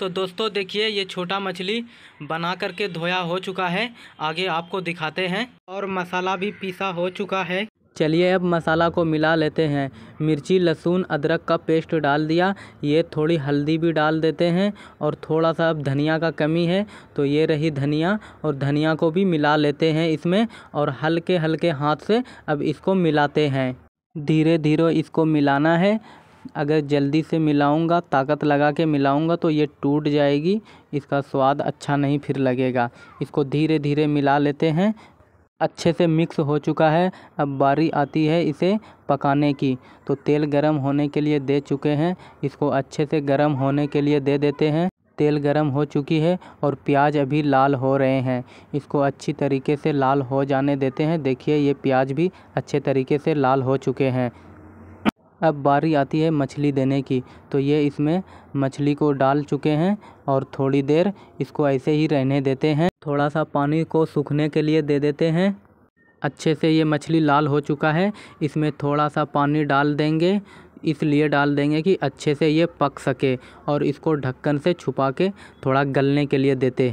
तो दोस्तों देखिए ये छोटा मछली बना करके धोया हो चुका है आगे आपको दिखाते हैं और मसाला भी पीसा हो चुका है चलिए अब मसाला को मिला लेते हैं मिर्ची लहसुन अदरक का पेस्ट डाल दिया ये थोड़ी हल्दी भी डाल देते हैं और थोड़ा सा अब धनिया का कमी है तो ये रही धनिया और धनिया को भी मिला लेते हैं इसमें और हल्के हल्के हाथ से अब इसको मिलाते हैं धीरे धीरे इसको मिलाना है अगर जल्दी से मिलाऊंगा ताकत लगा के मिलाऊंगा तो ये टूट जाएगी इसका स्वाद अच्छा नहीं फिर लगेगा इसको धीरे धीरे मिला लेते हैं अच्छे से मिक्स हो चुका है अब बारी आती है इसे पकाने की तो तेल गरम होने के लिए दे चुके हैं इसको अच्छे से गरम होने के लिए दे देते हैं तेल गरम हो चुकी है और प्याज अभी लाल हो रहे हैं इसको अच्छी तरीके से लाल हो जाने देते हैं देखिए ये प्याज भी अच्छे तरीके से लाल हो चुके हैं अब बारी आती है मछली देने की तो ये इसमें मछली को डाल चुके हैं और थोड़ी देर इसको ऐसे ही रहने देते हैं थोड़ा सा पानी को सूखने के लिए दे देते हैं अच्छे से ये मछली लाल हो चुका है इसमें थोड़ा सा पानी डाल देंगे इसलिए डाल देंगे कि अच्छे से ये पक सके और इसको ढक्कन से छुपा के थोड़ा गलने के लिए देते हैं